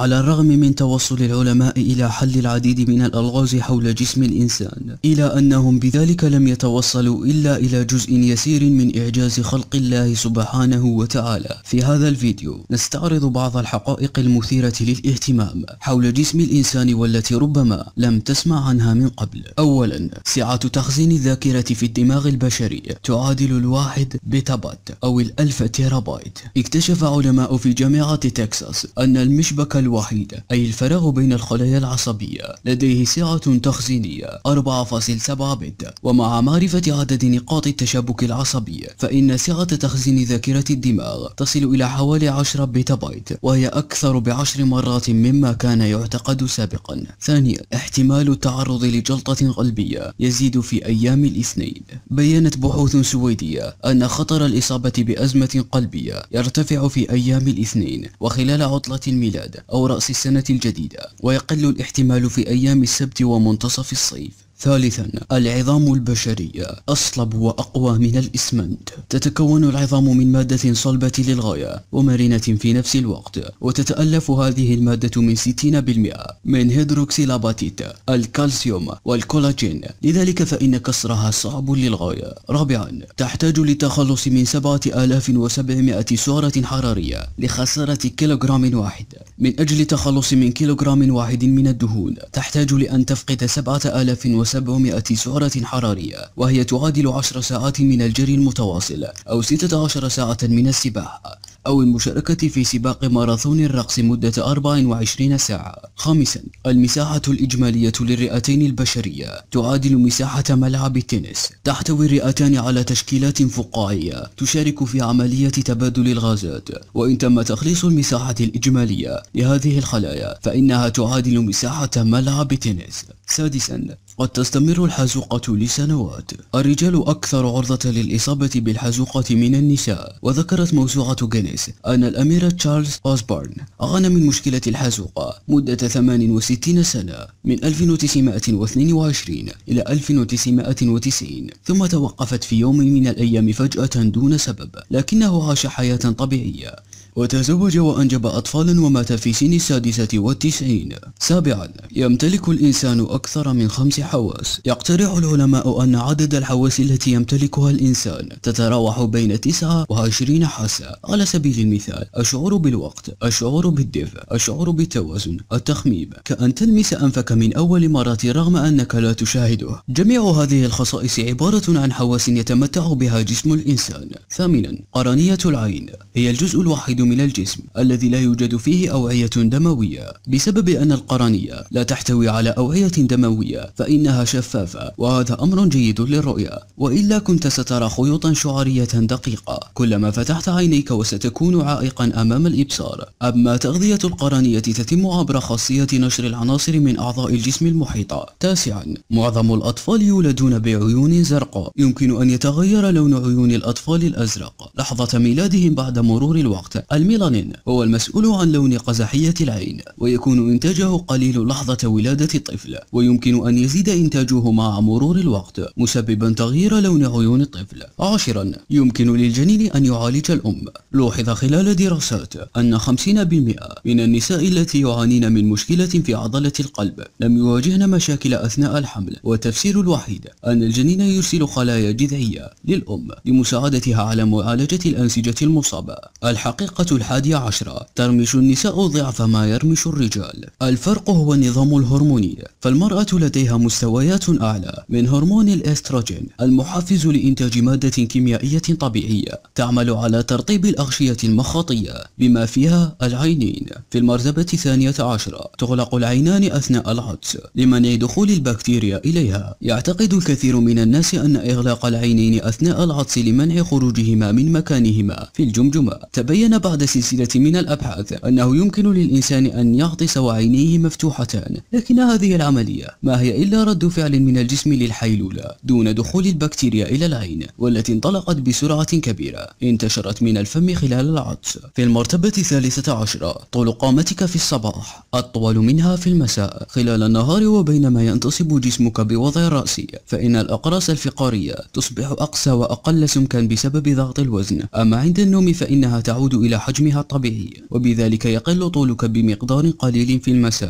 على الرغم من توصل العلماء إلى حل العديد من الألغاز حول جسم الإنسان إلى أنهم بذلك لم يتوصلوا إلا إلى جزء يسير من إعجاز خلق الله سبحانه وتعالى في هذا الفيديو نستعرض بعض الحقائق المثيرة للاهتمام حول جسم الإنسان والتي ربما لم تسمع عنها من قبل أولا سعة تخزين الذاكرة في الدماغ البشري تعادل الواحد بتابات أو الألف تيرابايت اكتشف علماء في جامعة تكساس أن المشبك الوحيد أي الفراغ بين الخلايا العصبية لديه سعة تخزينية 4.7 بت ومع معرفة عدد نقاط التشابك العصبي فإن سعة تخزين ذاكرة الدماغ تصل إلى حوالي 10 بيتا بايت وهي أكثر بعشر مرات مما كان يعتقد سابقا ثانيا احتمال التعرض لجلطة قلبية يزيد في أيام الاثنين بيّنت بحوث سويدية أن خطر الإصابة بأزمة قلبية يرتفع في أيام الاثنين وخلال عطلة الميلاد أو أو رأس السنة الجديدة ويقل الاحتمال في أيام السبت ومنتصف الصيف ثالثا العظام البشرية أصلب وأقوى من الإسمنت تتكون العظام من مادة صلبة للغاية ومرنة في نفس الوقت وتتألف هذه المادة من 60% من هيدروكسيلاباتيت الكالسيوم والكولاجين لذلك فإن كسرها صعب للغاية رابعا تحتاج للتخلص من 7700 سعرة حرارية لخسارة كيلوغرام واحد من أجل التخلص من كيلوغرام واحد من الدهون تحتاج لأن تفقد 7700 سعرة حرارية وهي تعادل 10 ساعات من الجري المتواصل أو 16 ساعة من السباحة أو المشاركة في سباق ماراثون الرقص مدة 24 ساعة خامسا المساحة الإجمالية للرئتين البشرية تعادل مساحة ملعب التنس تحتوي الرئتان على تشكيلات فقاعية تشارك في عملية تبادل الغازات وإن تم تخليص المساحة الإجمالية لهذه الخلايا فإنها تعادل مساحة ملعب التنس سادسا قد تستمر الحزوقة لسنوات الرجال أكثر عرضة للإصابة بالحزوقة من النساء وذكرت موسوعة جينيس أن الأميرة تشارلز أوزبورن أغنى من مشكلة الحزوقة مدة 68 سنة من 1922 إلى 1990 ثم توقفت في يوم من الأيام فجأة دون سبب لكنه عاش حياة طبيعية وتزوج وأنجب أطفالا ومات في سن السادسة والتسعين سابعا يمتلك الإنسان أكثر من خمس حواس يقترح العلماء أن عدد الحواس التي يمتلكها الإنسان تتراوح بين تسعة وعشرين حاسة على سبيل المثال الشعور بالوقت الشعور بالدفء الشعور بالتوازن التخميم كأن تلمس أنفك من أول مرة رغم أنك لا تشاهده جميع هذه الخصائص عبارة عن حواس يتمتع بها جسم الإنسان ثامنا قرنية العين هي الجزء الوحيد من الجسم الذي لا يوجد فيه أوعية دموية بسبب أن القرنية لا تحتوي على أوعية دموية فإنها شفافة وهذا أمر جيد للرؤية وإلا كنت سترى خيوطا شعرية دقيقة كلما فتحت عينيك وستكون عائقا أمام الإبصار أما تغذية القرنية تتم عبر خاصية نشر العناصر من أعضاء الجسم المحيطة تاسعا معظم الأطفال يولدون بعيون زرقاء يمكن أن يتغير لون عيون الأطفال الأزرق لحظة ميلادهم بعد مرور الوقت الميلانين هو المسؤول عن لون قزحية العين ويكون إنتاجه قليل لحظة ولادة الطفل ويمكن أن يزيد إنتاجه مع مرور الوقت مسببا تغيير لون عيون الطفل عاشرا يمكن للجنين أن يعالج الأم لوحظ خلال دراسات أن 50% من النساء التي يعانين من مشكلة في عضلة القلب لم يواجهن مشاكل أثناء الحمل والتفسير الوحيد أن الجنين يرسل خلايا جذعية للأم لمساعدتها على معالجة الأنسجة المصابة الحقيقة الحادية عشرة ترمش النساء ضعف ما يرمش الرجال الفرق هو النظام الهرموني فالمرأة لديها مستويات أعلى من هرمون الأستروجين المحفز لإنتاج مادة كيميائية طبيعية تعمل على ترطيب الأغشية المخاطية بما فيها العينين في المرتبة الثانية عشرة تغلق العينان أثناء العطس لمنع دخول البكتيريا إليها يعتقد الكثير من الناس أن إغلاق العينين أثناء العطس لمنع خروجهما من مكانهما في الجمجمة تبين بعد بعد سلسلة من الأبحاث أنه يمكن للإنسان أن يغطس وعينيه مفتوحتان لكن هذه العملية ما هي إلا رد فعل من الجسم للحيلولة دون دخول البكتيريا إلى العين والتي انطلقت بسرعة كبيرة انتشرت من الفم خلال العطس في المرتبة الثالثة عشرة طول قامتك في الصباح أطول منها في المساء خلال النهار وبينما ينتصب جسمك بوضع رأسي فإن الأقراص الفقارية تصبح أقسى وأقل سمكا بسبب ضغط الوزن أما عند النوم فإنها تعود إلى حجمها الطبيعي وبذلك يقل طولك بمقدار قليل في المساء